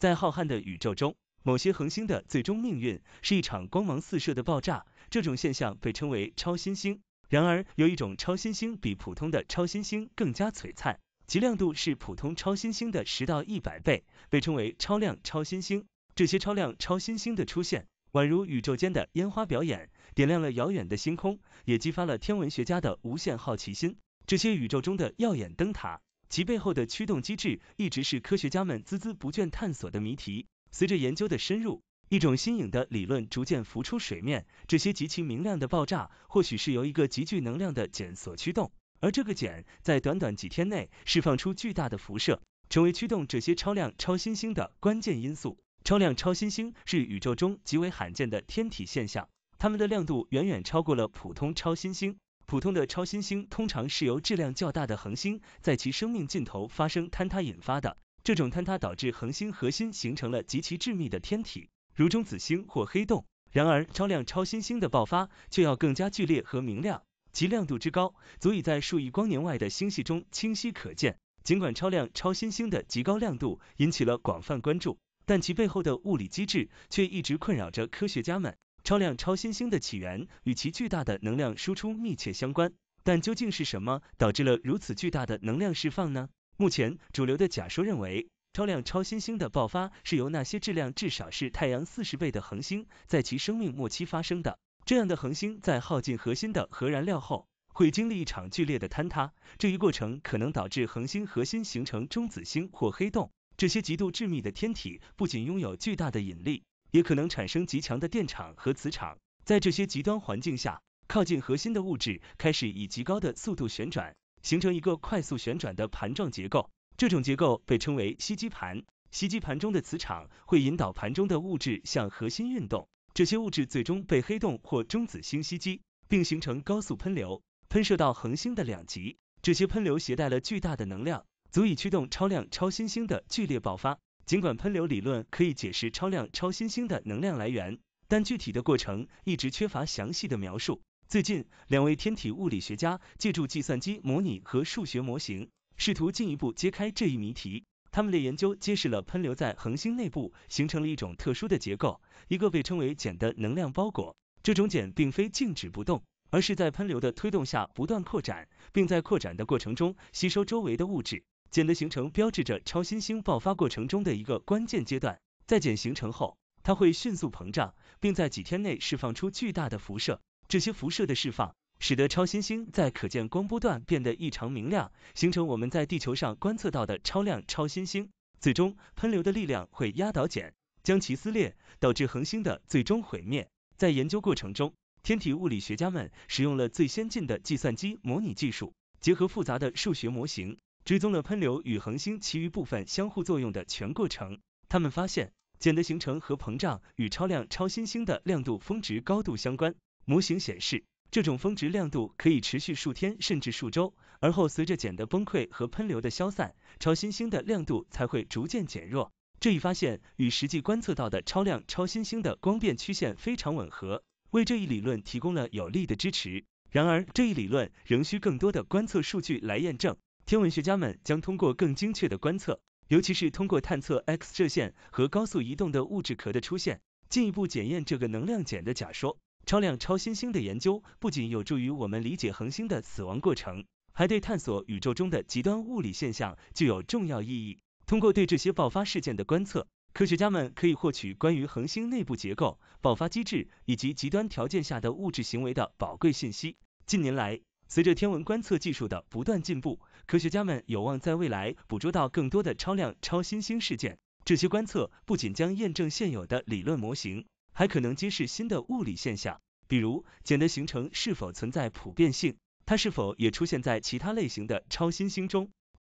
在浩瀚的宇宙中，某些恒星的最终命运是一场光芒四射的爆炸，这种现象被称为超新星。然而，有一种超新星比普通的超新星更加璀璨，其亮度是普通超新星的十到一百倍，被称为超亮超新星。这些超亮超新星的出现，宛如宇宙间的烟花表演，点亮了遥远的星空，也激发了天文学家的无限好奇心。这些宇宙中的耀眼灯塔。其背后的驱动机制一直是科学家们孜孜不倦探索的谜题。随着研究的深入，一种新颖的理论逐渐浮出水面：这些极其明亮的爆炸或许是由一个极具能量的茧所驱动，而这个茧在短短几天内释放出巨大的辐射，成为驱动这些超量超新星的关键因素。超量超新星是宇宙中极为罕见的天体现象，它们的亮度远远超过了普通超新星。普通的超新星通常是由质量较大的恒星在其生命尽头发生坍塌引发的，这种坍塌导致恒星核心形成了极其致密的天体，如中子星或黑洞。然而，超亮超新星的爆发却要更加剧烈和明亮，其亮度之高，足以在数亿光年外的星系中清晰可见。尽管超亮超新星的极高亮度引起了广泛关注，但其背后的物理机制却一直困扰着科学家们。超量超新星的起源与其巨大的能量输出密切相关，但究竟是什么导致了如此巨大的能量释放呢？目前主流的假说认为，超量超新星的爆发是由那些质量至少是太阳四十倍的恒星在其生命末期发生的。这样的恒星在耗尽核心的核燃料后，会经历一场剧烈的坍塌，这一过程可能导致恒星核心形成中子星或黑洞。这些极度致密的天体不仅拥有巨大的引力。也可能产生极强的电场和磁场，在这些极端环境下，靠近核心的物质开始以极高的速度旋转，形成一个快速旋转的盘状结构。这种结构被称为吸积盘。吸积盘中的磁场会引导盘中的物质向核心运动，这些物质最终被黑洞或中子星吸积，并形成高速喷流，喷射到恒星的两极。这些喷流携带了巨大的能量，足以驱动超亮超新星的剧烈爆发。尽管喷流理论可以解释超亮超新星的能量来源，但具体的过程一直缺乏详细的描述。最近，两位天体物理学家借助计算机模拟和数学模型，试图进一步揭开这一谜题。他们的研究揭示了喷流在恒星内部形成了一种特殊的结构，一个被称为茧的能量包裹。这种茧并非静止不动，而是在喷流的推动下不断扩展，并在扩展的过程中吸收周围的物质。碱的形成标志着超新星爆发过程中的一个关键阶段。在碱形成后，它会迅速膨胀，并在几天内释放出巨大的辐射。这些辐射的释放使得超新星在可见光波段变得异常明亮，形成我们在地球上观测到的超亮超新星。最终，喷流的力量会压倒碱，将其撕裂，导致恒星的最终毁灭。在研究过程中，天体物理学家们使用了最先进的计算机模拟技术，结合复杂的数学模型。追踪了喷流与恒星其余部分相互作用的全过程，他们发现，碱的形成和膨胀与超亮超新星的亮度峰值高度相关。模型显示，这种峰值亮度可以持续数天甚至数周，而后随着碱的崩溃和喷流的消散，超新星的亮度才会逐渐减弱。这一发现与实际观测到的超亮超新星的光变曲线非常吻合，为这一理论提供了有力的支持。然而，这一理论仍需更多的观测数据来验证。天文学家们将通过更精确的观测，尤其是通过探测 X 射线和高速移动的物质壳的出现，进一步检验这个能量减的假说。超亮超新星的研究不仅有助于我们理解恒星的死亡过程，还对探索宇宙中的极端物理现象具有重要意义。通过对这些爆发事件的观测，科学家们可以获取关于恒星内部结构、爆发机制以及极端条件下的物质行为的宝贵信息。近年来，随着天文观测技术的不断进步，科学家们有望在未来捕捉到更多的超亮超新星事件。这些观测不仅将验证现有的理论模型，还可能揭示新的物理现象，比如简的形成是否存在普遍性，它是否也出现在其他类型的超新星中。